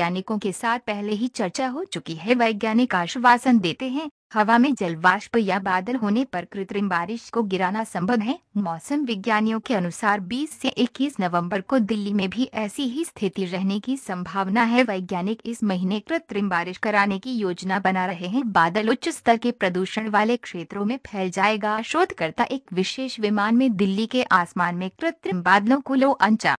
वैज्ञानिकों के साथ पहले ही चर्चा हो चुकी है वैज्ञानिक आश्वासन देते हैं हवा में जलवाष्प या बादल होने पर कृत्रिम बारिश को गिराना संभव है मौसम विज्ञानियों के अनुसार 20 से 21 नवंबर को दिल्ली में भी ऐसी ही स्थिति रहने की संभावना है वैज्ञानिक इस महीने कृत्रिम बारिश कराने की योजना बना रहे हैं बादल उच्च स्तर के प्रदूषण वाले क्षेत्रों में फैल जाएगा शोधकर्ता एक विशेष विमान में दिल्ली के आसमान में कृत्रिम बादलों को लो अंचा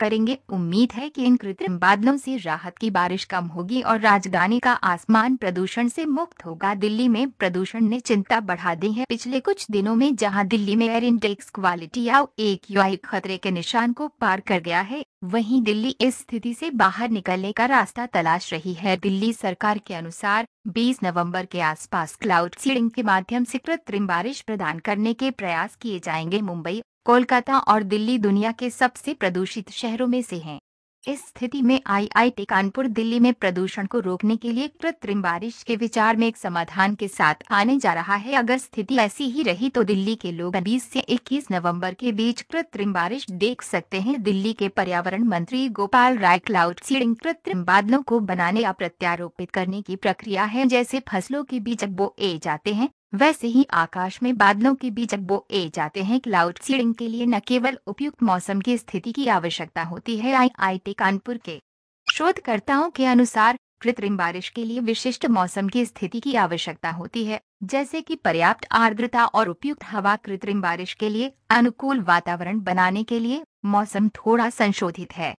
करेंगे उम्मीद है कि इन कृत्रिम बादलों से राहत की बारिश कम होगी और राजधानी का आसमान प्रदूषण से मुक्त होगा दिल्ली में प्रदूषण ने चिंता बढ़ा दी है पिछले कुछ दिनों में जहां दिल्ली में एयर इंडेक्स क्वालिटी या एक यूआई खतरे के निशान को पार कर गया है वहीं दिल्ली इस स्थिति से बाहर निकलने का रास्ता तलाश रही है दिल्ली सरकार के अनुसार 20 नवंबर के आसपास क्लाउड सीडिंग के माध्यम से कृत्रिम बारिश प्रदान करने के प्रयास किए जाएंगे मुंबई कोलकाता और दिल्ली दुनिया के सबसे प्रदूषित शहरों में से हैं इस स्थिति में आईआईटी कानपुर दिल्ली में प्रदूषण को रोकने के लिए कृत्रिम बारिश के विचार में एक समाधान के साथ आने जा रहा है अगर स्थिति ऐसी ही रही तो दिल्ली के लोग 20 से 21 नवंबर के बीच कृत्रिम बारिश देख सकते हैं दिल्ली के पर्यावरण मंत्री गोपाल राय क्लाउड सीडिंग कृत्रिम बादलों को बनाने या प्रत्यारोपित करने की प्रक्रिया है जैसे फसलों के बीच बोए जाते हैं वैसे ही आकाश में बादलों के बीच बोए जाते हैं क्लाउड सीडिंग के लिए न केवल उपयुक्त मौसम की स्थिति की आवश्यकता होती है आईआईटी कानपुर के शोधकर्ताओं के अनुसार कृत्रिम बारिश के लिए विशिष्ट मौसम की स्थिति की आवश्यकता होती है जैसे कि पर्याप्त आर्द्रता और उपयुक्त हवा कृत्रिम बारिश के लिए अनुकूल वातावरण बनाने के लिए मौसम थोड़ा संशोधित है